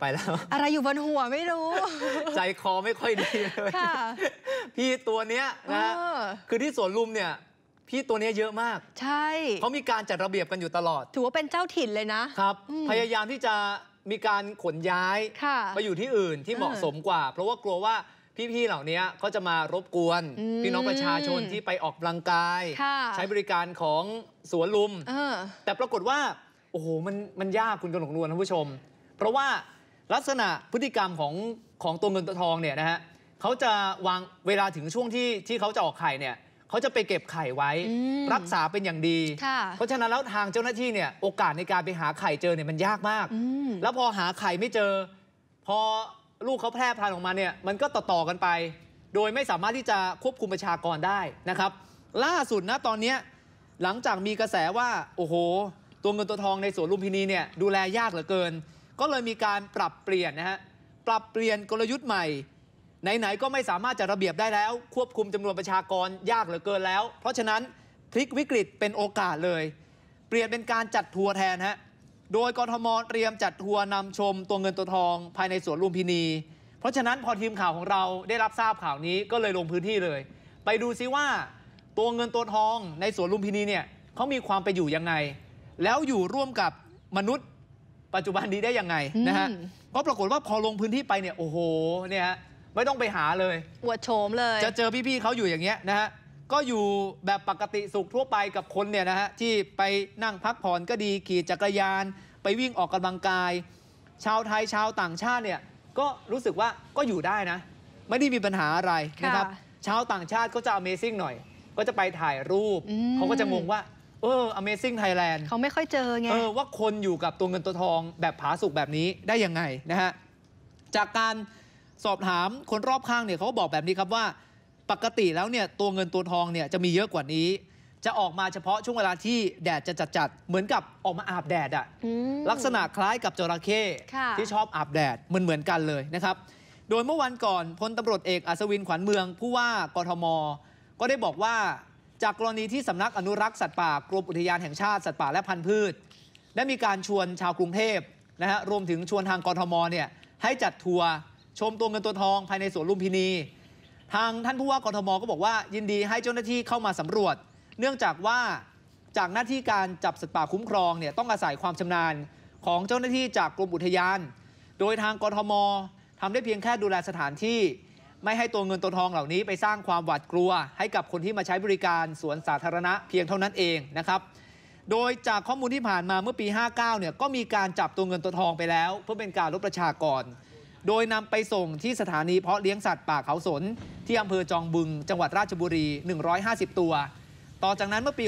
ไปแล้วอะไรอยู่บนหัวไม่รู้ ใจคอไม่ค่อยดีเลยพี่ตัวเนี้ยนะคือที่สวนลุมเนี่ย พี่ตัวนี้เยอะมาก ใช่เขามีการจัดระเบียบกันอยู่ตลอดถือว่าเป็นเจ้าถิ่นเลยนะครับพยายามที่จะมีการขนย้ายไปอยู่ที่อื่นที่เหมาะสมกว่า เพราะว่ากลัวว่าพี่ๆเหล่านี้เขาจะมารบกวน พี่น้องประชาชนที่ไปออกกำลังกาย ใช้บริการของสวนลุมแต่ปรากฏว่าโอ้โหมันมันยากคุณกนกนวลท่านผู้ชม เพราะว่าลักษณะพฤติกรรมของของตัวเงินตัวทองเนี่ยนะฮะเขาจะวางเวลาถึงช่วงที่ที่เขาจะออกไข่เนี่ยเขาจะไปเก็บไข่ไว้รักษาเป็นอย่างดี เพราะฉะนั้นแล้วทางเจ้าหน้าที่เนี่ยโอกาสในการไปหาไข่เจอเนี่ยมันยากมากมแล้วพอหาไข่ไม่เจอ พอลูกเขาแพร่พันธุ์ออกมาเนี่ยมันก็ต่อๆกันไป โดยไม่สามารถที่จะควบคุมประชากรได้นะครับ ล่าสุดนะตอนนี้หลังจากมีกระแสว่าโอ้โหตัวเงินตัวทองในสวนลุมพินีเนี่ยดูแลยากเหลือเกินก็เลยมีการปรับเปลี่ยนนะฮะ ปรับเปลี่ยนกลยุทธ์ใหม่ ไหน ๆ ก็ไม่สามารถจะระเบียบได้แล้ว ควบคุมจำนวนประชากรยากเหลือเกินแล้ว เพราะฉะนั้นพลิกวิกฤตเป็นโอกาสเลย เปลี่ยนเป็นการจัดทัวร์แทนฮะ โดยกรทมเตรียมจัดทัวร์นำชมตัวเงินตัวทองภายในสวนลุมพินี เพราะฉะนั้นพอทีมข่าวของเราได้รับทราบข่าวนี้ก็เลยลงพื้นที่เลย ไปดูซิว่า ตัวเงินตัวทอง ในสวนลุมพินีเนี่ยเขามีความไปอยู่ยังไง แล้วอยู่ร่วมกับมนุษย์ปัจจุบันนี้ได้ยังไงนะฮะก็ปรากฏว่าพอลงพื้นที่ไปเนี่ยโอ้โหเนี่ยไม่ต้องไปหาเลยอวดโฉมเลย จะเจอพี่ๆเขาอยู่อย่างเงี้ยนะฮะก็อยู่แบบปกติสุขทั่วไปกับคนเนี่ยนะฮะที่ไปนั่งพักผ่อนก็ดีขี่จักรยาน ไปวิ่งออกกำลังกายชาวไทยชาวต่างชาติเนี่ยก็รู้สึกว่าก็อยู่ได้นะ ไม่ได้มีปัญหาอะไรนะครับชาวต่างชาติก็จะ Amazing หน่อย ก็จะไปถ่ายรูปเขาก็จะงงว่าเออ Amazing Thailand เขาไม่ค่อยเจอไง เออว่าคนอยู่กับตัวเงินตัวทองแบบผาสุกแบบนี้ได้ยังไงนะฮะ จากการสอบถามคนรอบข้างเนี่ยเขาบอกแบบนี้ครับว่าปกติแล้วเนี่ยตัวเงินตัวทองเนี่ยจะมีเยอะกว่านี้ จะออกมาเฉพาะช่วงเวลาที่แดดจะจัดๆเหมือนกับออกมาอาบแดดอะลักษณะคล้ายกับจระเข้ที่ชอบอาบแดดเหมือนเหมือนกันเลยนะครับ โดยเมื่อวันก่อนพลตารวจเอกอัศวินขวัญเมืองผู้ว่ากทม ก็ได้บอกว่าจากกรณีที่สำนักอนุรักษ์สัตว์ป่า กรมอุทยานแห่งชาติสัตว์ป่าและพันธุ์พืชได้มีการชวนชาวกรุงเทพนะฮะรวมถึงชวนทางกรทมเนี่ยให้จัดทัวร์ชมตัวเงินตัวทองภายในสวนลุมพินี ทางท่านผู้ว่ากรทม ก็บอกว่า ยินดีให้เจ้าหน้าที่เข้ามาสำรวจ เนื่องจากว่าจากหน้าที่การจับสัตว์ป่าคุ้มครองเนี่ยต้องอาศัยความชำนาญของเจ้าหน้าที่จากกรมอุทยาน โดยทางกรทมทำได้เพียงแค่ดูแลสถานที่ไม่ให้ตัวเงินตัวทองเหล่านี้ไปสร้างความหวาดกลัวให้กับคนที่มาใช้บริการสวนสาธารณะเพียงเท่านั้นเองนะครับ โดยจากข้อมูลที่ผ่านมาเมื่อปี 59 เนี่ยก็มีการจับตัวเงินตัวทองไปแล้ว เพื่อเป็นการลดประชากร โดยนำไปส่งที่สถานีเพาะเลี้ยงสัตว์ป่าเขาสน ที่อำเภอจองบึงจังหวัดราชบุรี 150 ตัว ต่อจากนั้นเมื่อปี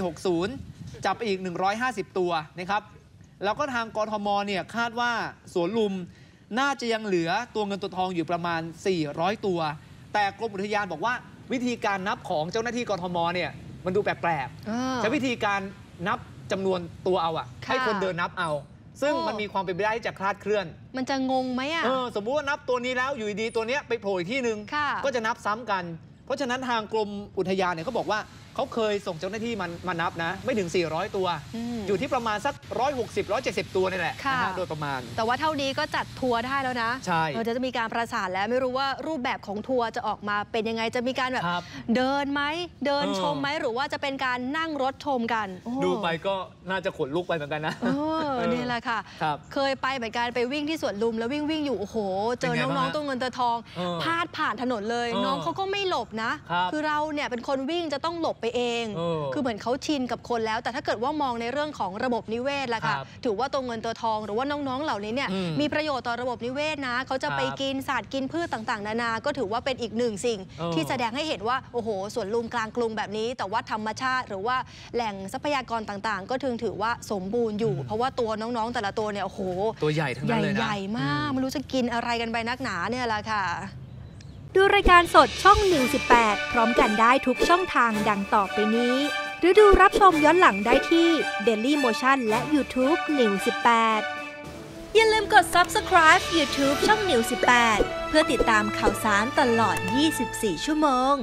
60 จับอีก 150 ตัวนะครับ แล้วก็ทางกรทมเนี่ยคาดว่าสวนลุม น่าจะยังเหลือตัวเงินตัวทองอยู่ประมาณ 400 ตัวแต่กรมอุทยานบอกว่า วิธีการนับของเจ้าหน้าที่กรทมเนี่ยมันดูแปลกๆใช้วิธีการนับจำนวนตัวเอาอะให้คนเดินนับเอา ซึ่งมันมีความเป็นไปได้ที่จะคลาดเคลื่อน มันจะงงไหมอะสมมุติว่านับตัวนี้แล้วอยู่ดีตัวเนี้ยไปโผล่ที่หนึ่งก็จะนับซ้ำกัน เพราะฉะนั้นทางกรมอุทยานเนี่ยเขาบอกว่าเขาเคยส่งเจ้าหน้าที่มันมานับนะ ไม่ถึง 400 ตัวออยู่ที่ประมาณสัก 160 170 ตัวนี่แหละะะโดยประมาณ แต่ว่าเท่านี้ก็จัดทัวร์ได้แล้วนะใช่เราจะจะมีการประสานแล้วไม่รู้ว่ารูปแบบของทัวร์จะออกมาเป็นยังไง จะมีการแบบบเดินไหม เดินออชมไหมหรือว่าจะเป็นการนั่งรถชมกัน ดูไปก็น่าจะขนลุกไปเหมือนกันนะอนี่แหละค่ะคเคยไปเหมือนกันไปวิ่งที่สวนลุม แล้ววิ่งวิ่งอยู่โอ้โหเจอน้องๆตัวเงินตัวทอง พาดผ่านถนนเลยน้องเขาก็ไม่หลบนะ คือเราเนี่ยเป็นคนวิ่งจะต้องหลบไปเอง คือเหมือนเขาชินกับคนแล้ว แต่ถ้าเกิดว่ามองในเรื่องของระบบนิเวศล่ะค่ะถือว่าตัวเงินตัวทองหรือว่าน้องๆเหล่านี้เนี่ยมีประโยชน์ต่อระบบนิเวศนะเขาจะไปกินสัตว์กินพืชต่างๆ นานา ก็ถือว่าเป็นอีกหนึ่งสิ่ง ที่แสดงให้เห็นว่าโอ้โหสวนลุมกลางกรุงแบบนี้ แต่ว่าธรรมชาติ หรือว่าแหล่งทรัพยากรต่าง ๆ ก็ถึงถือว่าสมบูรณ์อยู่ เพราะว่าตัวน้องๆแต่ละตัวเนี่ยโอ้โหตัวใหญ่ทั้งนั้นเลยนะใหญ่มากไม่รู้จะกินอะไรกันไปนักหนาเนี่ยแหละค่ะดูรายการสดช่อง118พร้อมกันได้ทุกช่องทางดังต่อไปนี้ หรือดูรับชมย้อนหลังได้ที่ Daily Motion และ YouTube 118อย่าลืมกด Subscribe YouTube ช่อง118 เพื่อติดตามข่าวสารตลอด 24 ชั่วโมง